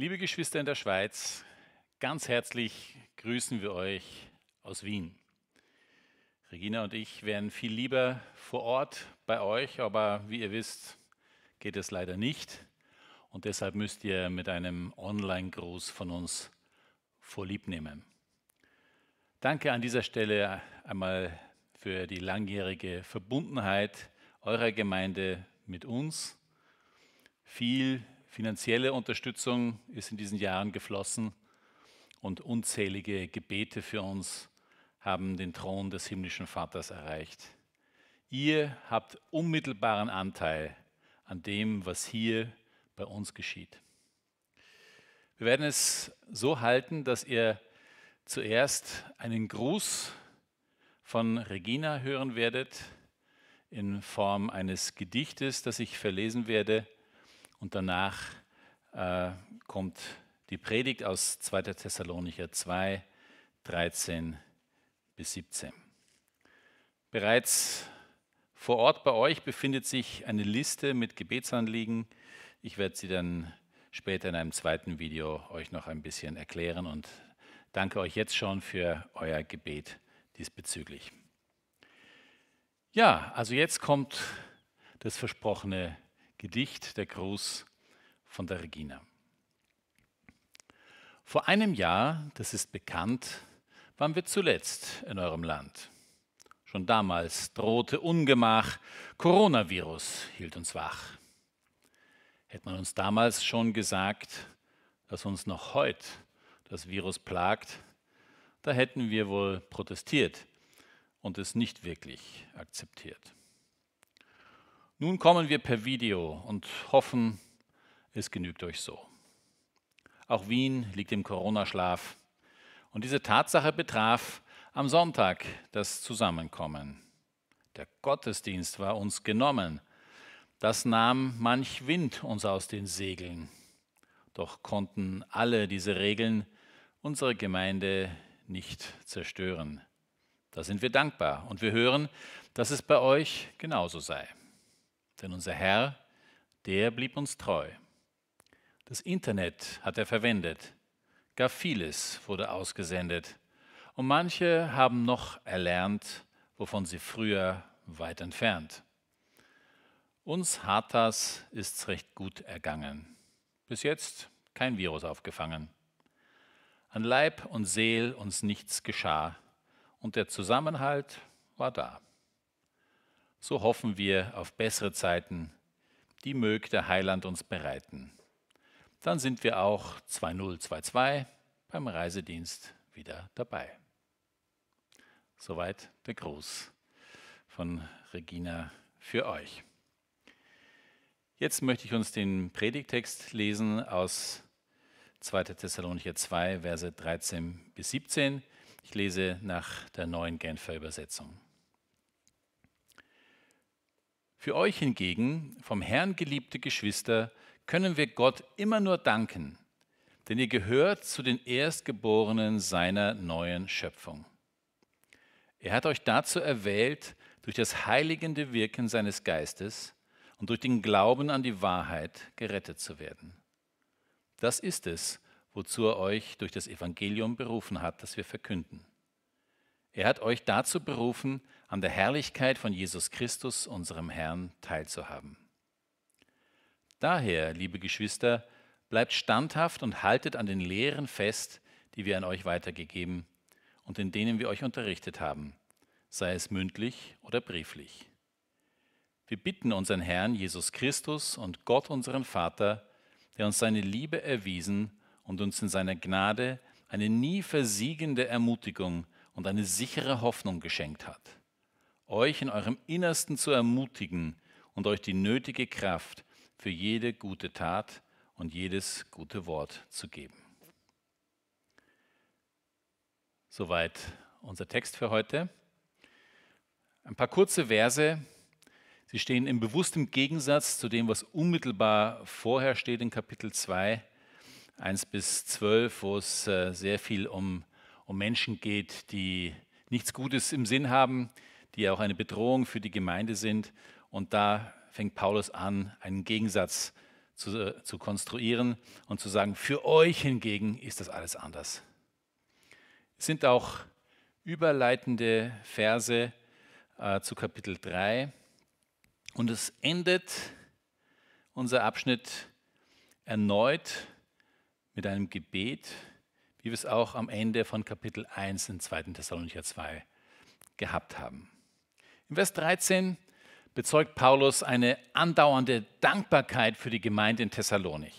Liebe Geschwister in der Schweiz, ganz herzlich grüßen wir euch aus Wien. Regina und ich wären viel lieber vor Ort bei euch, aber wie ihr wisst, geht es leider nicht. Und deshalb müsst ihr mit einem Online-Gruß von uns vorlieb nehmen. Danke an dieser Stelle einmal für die langjährige Verbundenheit eurer Gemeinde mit uns. Viel Finanzielle Unterstützung ist in diesen Jahren geflossen und unzählige Gebete für uns haben den Thron des himmlischen Vaters erreicht. Ihr habt unmittelbaren Anteil an dem, was hier bei uns geschieht. Wir werden es so halten, dass ihr zuerst einen Gruß von Regina hören werdet in Form eines Gedichtes, das ich verlesen werde und danach äh, kommt die Predigt aus 2. Thessalonicher 2, 13 bis 17. Bereits vor Ort bei euch befindet sich eine Liste mit Gebetsanliegen. Ich werde sie dann später in einem zweiten Video euch noch ein bisschen erklären und danke euch jetzt schon für euer Gebet diesbezüglich. Ja, also jetzt kommt das versprochene Gedicht Der Gruß von der Regina. Vor einem Jahr, das ist bekannt, waren wir zuletzt in eurem Land. Schon damals drohte Ungemach, Coronavirus hielt uns wach. Hätte man uns damals schon gesagt, dass uns noch heute das Virus plagt, da hätten wir wohl protestiert und es nicht wirklich akzeptiert. Nun kommen wir per Video und hoffen, es genügt euch so. Auch Wien liegt im Corona-Schlaf. Und diese Tatsache betraf am Sonntag das Zusammenkommen. Der Gottesdienst war uns genommen. Das nahm manch Wind uns aus den Segeln. Doch konnten alle diese Regeln unsere Gemeinde nicht zerstören. Da sind wir dankbar und wir hören, dass es bei euch genauso sei. Denn unser Herr, der blieb uns treu. Das Internet hat er verwendet, gar vieles wurde ausgesendet und manche haben noch erlernt, wovon sie früher weit entfernt. Uns Hatas ist's recht gut ergangen. Bis jetzt kein Virus aufgefangen. An Leib und Seel uns nichts geschah und der Zusammenhalt war da. So hoffen wir auf bessere Zeiten, die möge der Heiland uns bereiten. Dann sind wir auch 2022 beim Reisedienst wieder dabei. Soweit der Gruß von Regina für euch. Jetzt möchte ich uns den Predigtext lesen aus 2. Thessalonicher 2, Verse 13 bis 17. Ich lese nach der neuen Genfer Übersetzung. Für euch hingegen, vom Herrn geliebte Geschwister, können wir Gott immer nur danken, denn ihr gehört zu den Erstgeborenen seiner neuen Schöpfung. Er hat euch dazu erwählt, durch das heiligende Wirken seines Geistes und durch den Glauben an die Wahrheit gerettet zu werden. Das ist es, wozu er euch durch das Evangelium berufen hat, das wir verkünden. Er hat euch dazu berufen, an der Herrlichkeit von Jesus Christus, unserem Herrn, teilzuhaben. Daher, liebe Geschwister, bleibt standhaft und haltet an den Lehren fest, die wir an euch weitergegeben und in denen wir euch unterrichtet haben, sei es mündlich oder brieflich. Wir bitten unseren Herrn Jesus Christus und Gott unseren Vater, der uns seine Liebe erwiesen und uns in seiner Gnade eine nie versiegende Ermutigung und eine sichere Hoffnung geschenkt hat euch in eurem Innersten zu ermutigen und euch die nötige Kraft für jede gute Tat und jedes gute Wort zu geben. Soweit unser Text für heute. Ein paar kurze Verse. Sie stehen im bewusstem Gegensatz zu dem, was unmittelbar vorher steht in Kapitel 2, 1 bis 12, wo es äh, sehr viel um, um Menschen geht, die nichts Gutes im Sinn haben, die ja auch eine Bedrohung für die Gemeinde sind. Und da fängt Paulus an, einen Gegensatz zu, äh, zu konstruieren und zu sagen, für euch hingegen ist das alles anders. Es sind auch überleitende Verse äh, zu Kapitel 3 und es endet unser Abschnitt erneut mit einem Gebet, wie wir es auch am Ende von Kapitel 1 in 2. Thessalonicher 2 gehabt haben. In Vers 13 bezeugt Paulus eine andauernde Dankbarkeit für die Gemeinde in Thessalonik.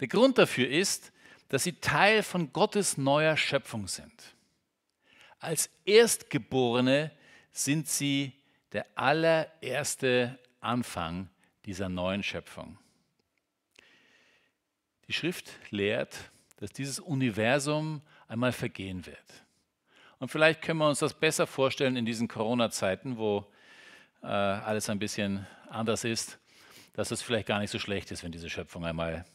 Der Grund dafür ist, dass sie Teil von Gottes neuer Schöpfung sind. Als Erstgeborene sind sie der allererste Anfang dieser neuen Schöpfung. Die Schrift lehrt, dass dieses Universum einmal vergehen wird. Und vielleicht können wir uns das besser vorstellen in diesen Corona-Zeiten, wo äh, alles ein bisschen anders ist, dass es vielleicht gar nicht so schlecht ist, wenn diese Schöpfung einmal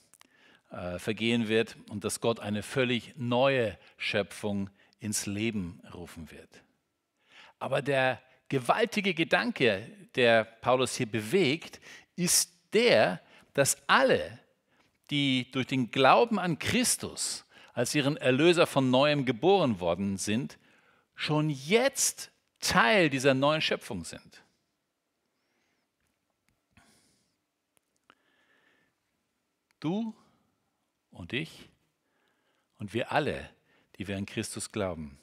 äh, vergehen wird und dass Gott eine völlig neue Schöpfung ins Leben rufen wird. Aber der gewaltige Gedanke, der Paulus hier bewegt, ist der, dass alle, die durch den Glauben an Christus als ihren Erlöser von neuem geboren worden sind, schon jetzt Teil dieser neuen Schöpfung sind. Du und ich und wir alle, die wir an Christus glauben,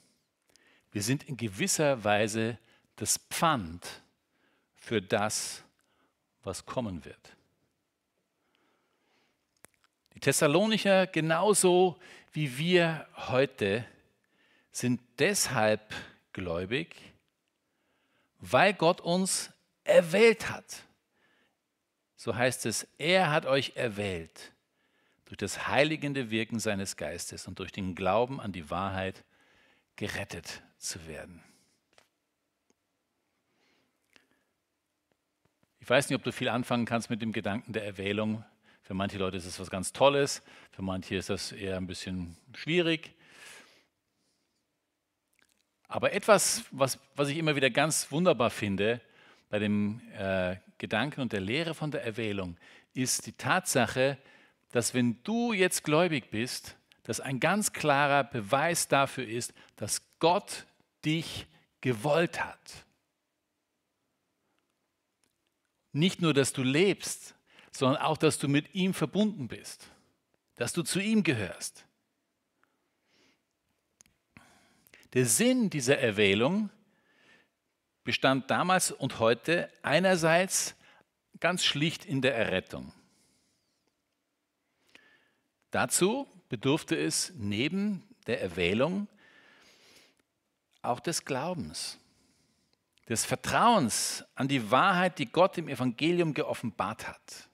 wir sind in gewisser Weise das Pfand für das, was kommen wird. Die Thessalonicher genauso wie wir heute sind deshalb gläubig, weil Gott uns erwählt hat. So heißt es, er hat euch erwählt durch das heiligende Wirken seines Geistes und durch den Glauben an die Wahrheit gerettet zu werden. Ich weiß nicht, ob du viel anfangen kannst mit dem Gedanken der Erwählung. Für manche Leute ist es was ganz Tolles, für manche ist das eher ein bisschen schwierig. Aber etwas, was, was ich immer wieder ganz wunderbar finde bei dem äh, Gedanken und der Lehre von der Erwählung, ist die Tatsache, dass wenn du jetzt gläubig bist, dass ein ganz klarer Beweis dafür ist, dass Gott dich gewollt hat. Nicht nur, dass du lebst, sondern auch, dass du mit ihm verbunden bist, dass du zu ihm gehörst. Der Sinn dieser Erwählung bestand damals und heute einerseits ganz schlicht in der Errettung. Dazu bedurfte es neben der Erwählung auch des Glaubens, des Vertrauens an die Wahrheit, die Gott im Evangelium geoffenbart hat.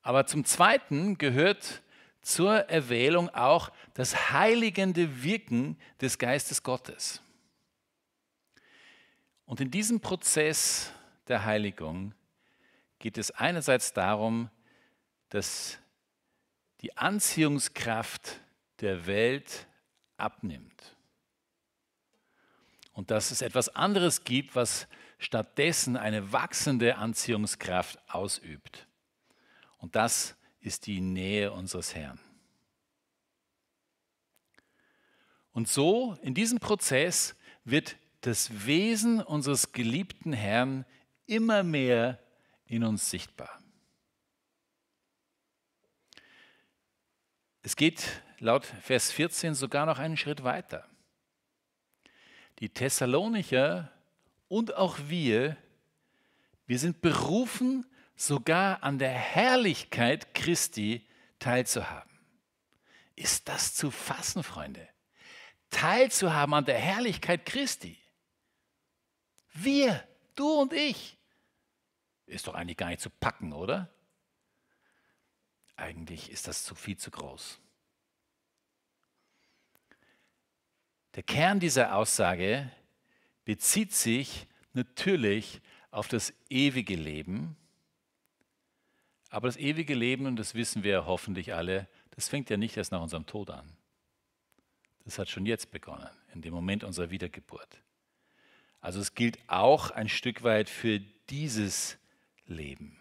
Aber zum Zweiten gehört zur Erwählung auch das heiligende Wirken des Geistes Gottes. Und in diesem Prozess der Heiligung geht es einerseits darum, dass die Anziehungskraft der Welt abnimmt. Und dass es etwas anderes gibt, was stattdessen eine wachsende Anziehungskraft ausübt. Und das ist die Nähe unseres Herrn. Und so, in diesem Prozess, wird das Wesen unseres geliebten Herrn immer mehr in uns sichtbar. Es geht laut Vers 14 sogar noch einen Schritt weiter. Die Thessalonicher und auch wir, wir sind berufen, sogar an der Herrlichkeit Christi teilzuhaben. Ist das zu fassen, Freunde? Teilzuhaben an der Herrlichkeit Christi. Wir, du und ich. Ist doch eigentlich gar nicht zu packen, oder? Eigentlich ist das zu viel zu groß. Der Kern dieser Aussage bezieht sich natürlich auf das ewige Leben, aber das ewige Leben, und das wissen wir hoffentlich alle, das fängt ja nicht erst nach unserem Tod an. Das hat schon jetzt begonnen, in dem Moment unserer Wiedergeburt. Also es gilt auch ein Stück weit für dieses Leben.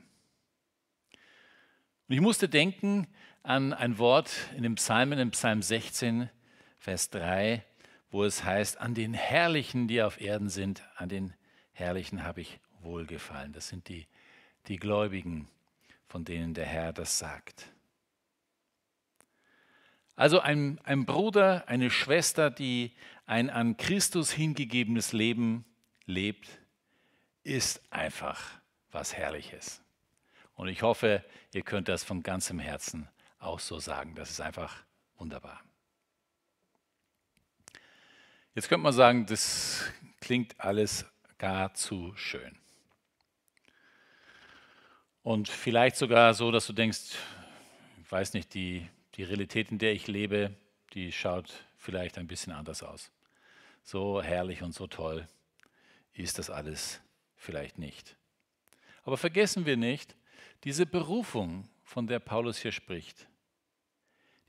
Und ich musste denken an ein Wort in dem Psalmen, im Psalm 16, Vers 3, wo es heißt, an den Herrlichen, die auf Erden sind, an den Herrlichen habe ich wohlgefallen. Das sind die, die Gläubigen, von denen der Herr das sagt. Also ein, ein Bruder, eine Schwester, die ein an Christus hingegebenes Leben lebt, ist einfach was Herrliches. Und ich hoffe, ihr könnt das von ganzem Herzen auch so sagen. Das ist einfach wunderbar. Jetzt könnte man sagen, das klingt alles gar zu schön. Und vielleicht sogar so, dass du denkst, ich weiß nicht, die, die Realität, in der ich lebe, die schaut vielleicht ein bisschen anders aus. So herrlich und so toll ist das alles vielleicht nicht. Aber vergessen wir nicht, diese Berufung, von der Paulus hier spricht,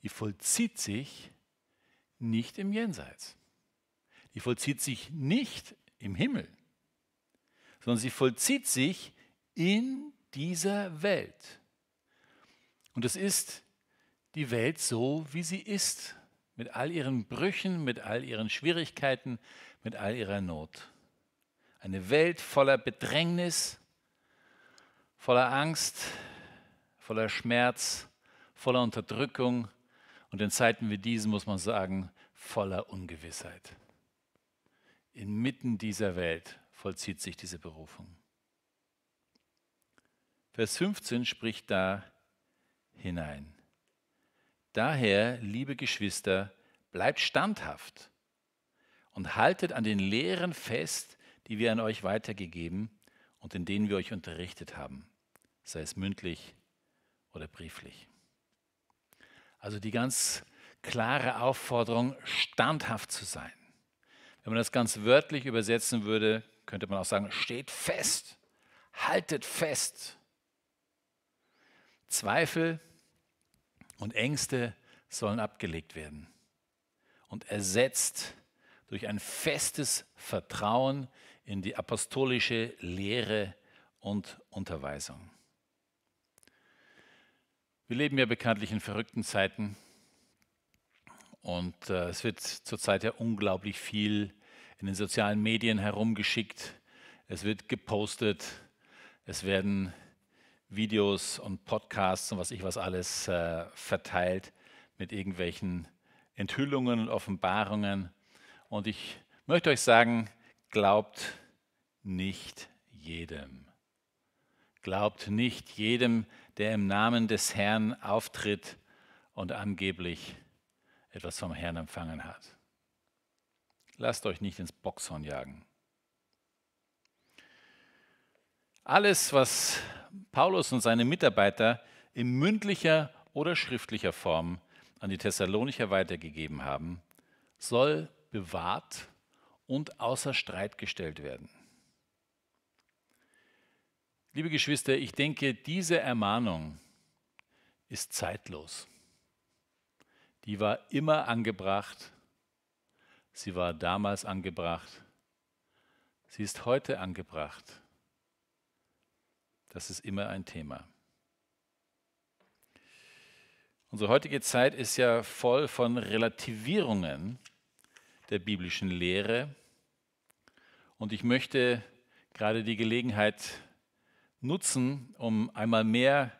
die vollzieht sich nicht im Jenseits. Die vollzieht sich nicht im Himmel, sondern sie vollzieht sich in dieser Welt. Und es ist die Welt so, wie sie ist, mit all ihren Brüchen, mit all ihren Schwierigkeiten, mit all ihrer Not. Eine Welt voller Bedrängnis, voller Angst, voller Schmerz, voller Unterdrückung und in Zeiten wie diesen muss man sagen, voller Ungewissheit. Inmitten dieser Welt vollzieht sich diese Berufung. Vers 15 spricht da hinein. Daher, liebe Geschwister, bleibt standhaft und haltet an den Lehren fest, die wir an euch weitergegeben und in denen wir euch unterrichtet haben, sei es mündlich oder brieflich. Also die ganz klare Aufforderung, standhaft zu sein. Wenn man das ganz wörtlich übersetzen würde, könnte man auch sagen, steht fest, haltet fest. Zweifel und Ängste sollen abgelegt werden und ersetzt durch ein festes Vertrauen in die apostolische Lehre und Unterweisung. Wir leben ja bekanntlich in verrückten Zeiten und äh, es wird zurzeit ja unglaublich viel in den sozialen Medien herumgeschickt. Es wird gepostet, es werden Videos und Podcasts und was ich was alles äh, verteilt mit irgendwelchen Enthüllungen und Offenbarungen. Und ich möchte euch sagen, glaubt nicht jedem. Glaubt nicht jedem, der im Namen des Herrn auftritt und angeblich etwas vom Herrn empfangen hat. Lasst euch nicht ins Boxhorn jagen. Alles, was Paulus und seine Mitarbeiter in mündlicher oder schriftlicher Form an die Thessalonicher weitergegeben haben, soll bewahrt und außer Streit gestellt werden. Liebe Geschwister, ich denke, diese Ermahnung ist zeitlos. Die war immer angebracht. Sie war damals angebracht. Sie ist heute angebracht. Das ist immer ein Thema. Unsere heutige Zeit ist ja voll von Relativierungen der biblischen Lehre. Und ich möchte gerade die Gelegenheit nutzen, um einmal mehr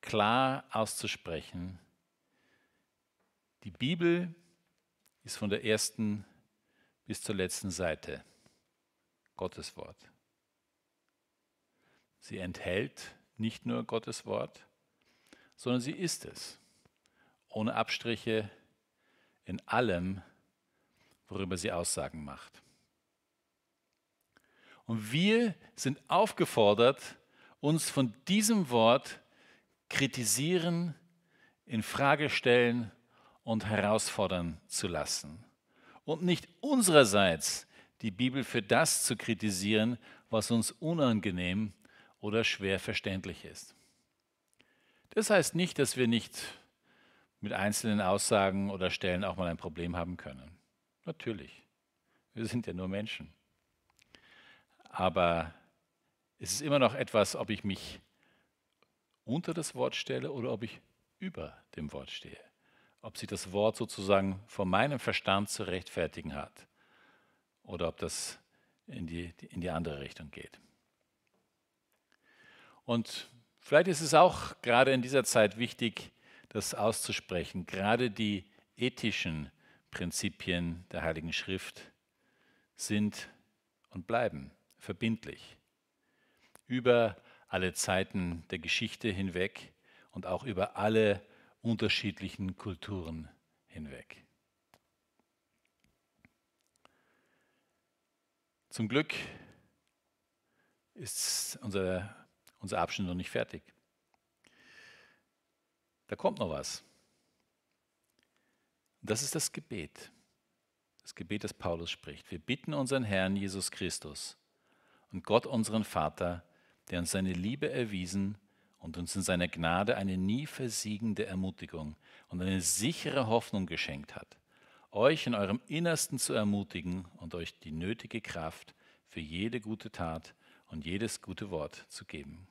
klar auszusprechen, die Bibel ist von der ersten bis zur letzten Seite Gottes Wort. Sie enthält nicht nur Gottes Wort, sondern sie ist es, ohne Abstriche in allem, worüber sie Aussagen macht. Und wir sind aufgefordert, uns von diesem Wort kritisieren, in Frage stellen und herausfordern zu lassen. Und nicht unsererseits die Bibel für das zu kritisieren, was uns unangenehm ist oder schwer verständlich ist. Das heißt nicht, dass wir nicht mit einzelnen Aussagen oder Stellen auch mal ein Problem haben können. Natürlich. Wir sind ja nur Menschen. Aber es ist immer noch etwas, ob ich mich unter das Wort stelle oder ob ich über dem Wort stehe. Ob sich das Wort sozusagen vor meinem Verstand zu rechtfertigen hat oder ob das in die, in die andere Richtung geht. Und vielleicht ist es auch gerade in dieser Zeit wichtig, das auszusprechen, gerade die ethischen Prinzipien der Heiligen Schrift sind und bleiben verbindlich über alle Zeiten der Geschichte hinweg und auch über alle unterschiedlichen Kulturen hinweg. Zum Glück ist unser unser Abschnitt noch nicht fertig. Da kommt noch was. Das ist das Gebet. Das Gebet, das Paulus spricht. Wir bitten unseren Herrn Jesus Christus und Gott unseren Vater, der uns seine Liebe erwiesen und uns in seiner Gnade eine nie versiegende Ermutigung und eine sichere Hoffnung geschenkt hat, euch in eurem Innersten zu ermutigen und euch die nötige Kraft für jede gute Tat und jedes gute Wort zu geben.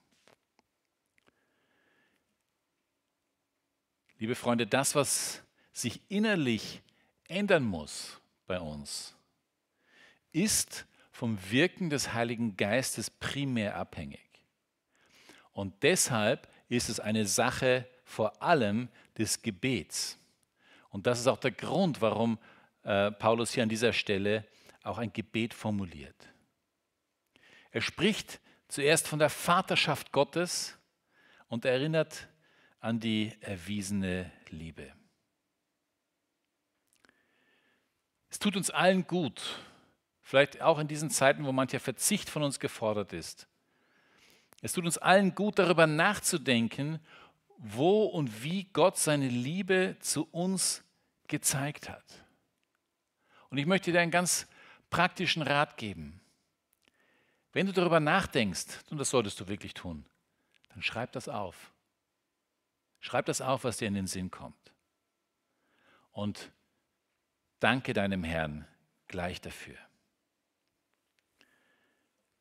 Liebe Freunde, das, was sich innerlich ändern muss bei uns, ist vom Wirken des Heiligen Geistes primär abhängig. Und deshalb ist es eine Sache vor allem des Gebets. Und das ist auch der Grund, warum äh, Paulus hier an dieser Stelle auch ein Gebet formuliert. Er spricht zuerst von der Vaterschaft Gottes und erinnert an die erwiesene Liebe. Es tut uns allen gut, vielleicht auch in diesen Zeiten, wo mancher Verzicht von uns gefordert ist. Es tut uns allen gut, darüber nachzudenken, wo und wie Gott seine Liebe zu uns gezeigt hat. Und ich möchte dir einen ganz praktischen Rat geben. Wenn du darüber nachdenkst, und das solltest du wirklich tun, dann schreib das auf. Schreib das auf, was dir in den Sinn kommt. Und danke deinem Herrn gleich dafür.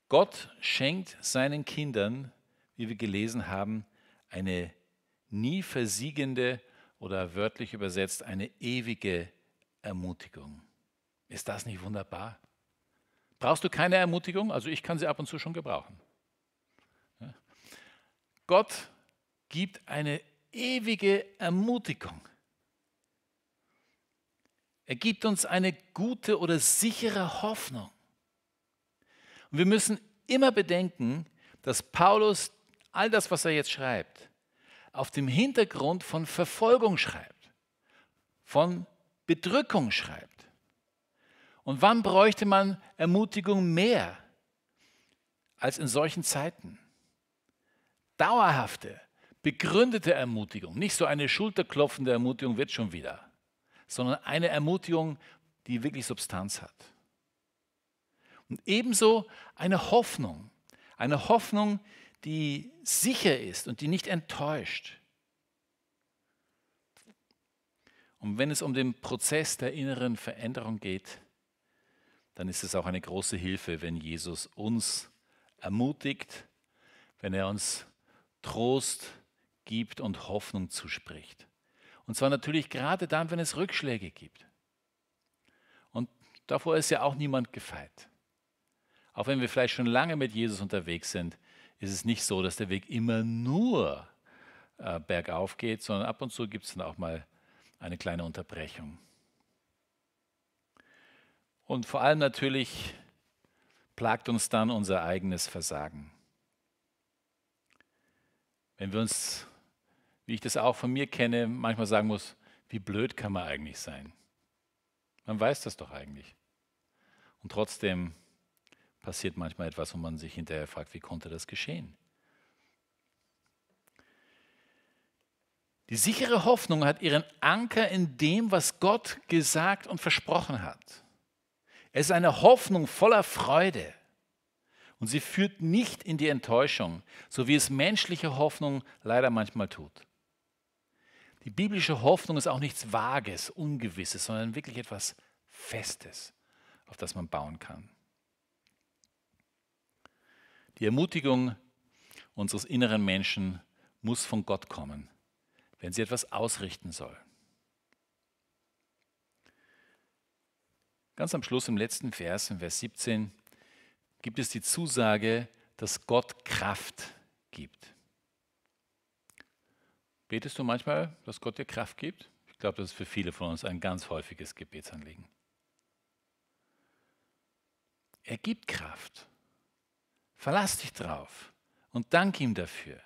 Gott schenkt seinen Kindern, wie wir gelesen haben, eine nie versiegende oder wörtlich übersetzt eine ewige Ermutigung. Ist das nicht wunderbar? Brauchst du keine Ermutigung? Also ich kann sie ab und zu schon gebrauchen. Gott gibt eine ewige Ermutigung. Er gibt uns eine gute oder sichere Hoffnung. Und wir müssen immer bedenken, dass Paulus all das, was er jetzt schreibt, auf dem Hintergrund von Verfolgung schreibt, von Bedrückung schreibt. Und wann bräuchte man Ermutigung mehr als in solchen Zeiten? Dauerhafte, begründete Ermutigung, nicht so eine schulterklopfende Ermutigung wird schon wieder, sondern eine Ermutigung, die wirklich Substanz hat. Und ebenso eine Hoffnung, eine Hoffnung, die sicher ist und die nicht enttäuscht. Und wenn es um den Prozess der inneren Veränderung geht, dann ist es auch eine große Hilfe, wenn Jesus uns ermutigt, wenn er uns Trost gibt und Hoffnung zuspricht. Und zwar natürlich gerade dann, wenn es Rückschläge gibt. Und davor ist ja auch niemand gefeit. Auch wenn wir vielleicht schon lange mit Jesus unterwegs sind, ist es nicht so, dass der Weg immer nur äh, bergauf geht, sondern ab und zu gibt es dann auch mal eine kleine Unterbrechung. Und vor allem natürlich plagt uns dann unser eigenes Versagen. Wenn wir uns wie ich das auch von mir kenne, manchmal sagen muss, wie blöd kann man eigentlich sein? Man weiß das doch eigentlich. Und trotzdem passiert manchmal etwas, wo man sich hinterher fragt, wie konnte das geschehen? Die sichere Hoffnung hat ihren Anker in dem, was Gott gesagt und versprochen hat. Es ist eine Hoffnung voller Freude und sie führt nicht in die Enttäuschung, so wie es menschliche Hoffnung leider manchmal tut. Die biblische Hoffnung ist auch nichts Vages, Ungewisses, sondern wirklich etwas Festes, auf das man bauen kann. Die Ermutigung unseres inneren Menschen muss von Gott kommen, wenn sie etwas ausrichten soll. Ganz am Schluss im letzten Vers, im Vers 17, gibt es die Zusage, dass Gott Kraft gibt. Betest du manchmal, dass Gott dir Kraft gibt? Ich glaube, das ist für viele von uns ein ganz häufiges Gebetsanliegen. Er gibt Kraft. Verlass dich drauf und dank ihm dafür.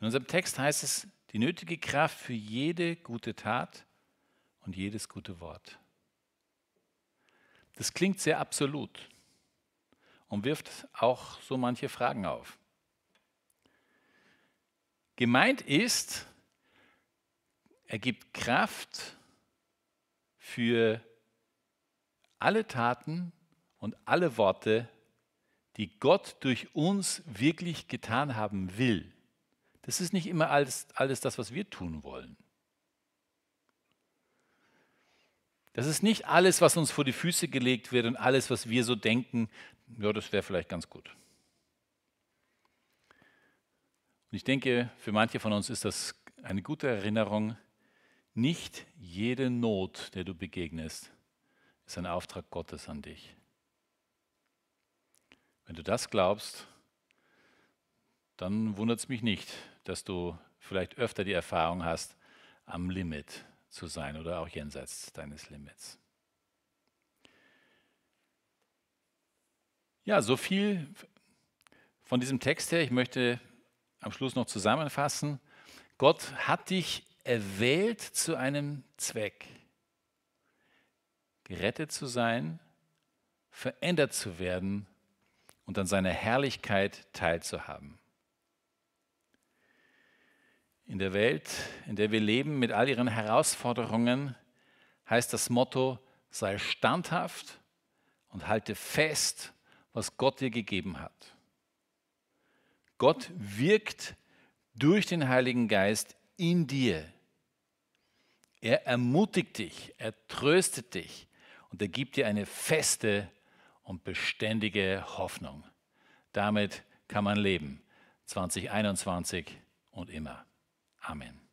In unserem Text heißt es, die nötige Kraft für jede gute Tat und jedes gute Wort. Das klingt sehr absolut und wirft auch so manche Fragen auf. Gemeint ist, er gibt Kraft für alle Taten und alle Worte, die Gott durch uns wirklich getan haben will. Das ist nicht immer alles, alles das, was wir tun wollen. Das ist nicht alles, was uns vor die Füße gelegt wird und alles, was wir so denken, ja, das wäre vielleicht ganz gut. Und ich denke, für manche von uns ist das eine gute Erinnerung. Nicht jede Not, der du begegnest, ist ein Auftrag Gottes an dich. Wenn du das glaubst, dann wundert es mich nicht, dass du vielleicht öfter die Erfahrung hast, am Limit zu sein oder auch jenseits deines Limits. Ja, so viel von diesem Text her. Ich möchte am Schluss noch zusammenfassen. Gott hat dich erwählt zu einem Zweck, gerettet zu sein, verändert zu werden und an seiner Herrlichkeit teilzuhaben. In der Welt, in der wir leben, mit all ihren Herausforderungen, heißt das Motto, sei standhaft und halte fest, was Gott dir gegeben hat. Gott wirkt durch den Heiligen Geist in dir. Er ermutigt dich, er tröstet dich und er gibt dir eine feste und beständige Hoffnung. Damit kann man leben. 2021 und immer. Amen.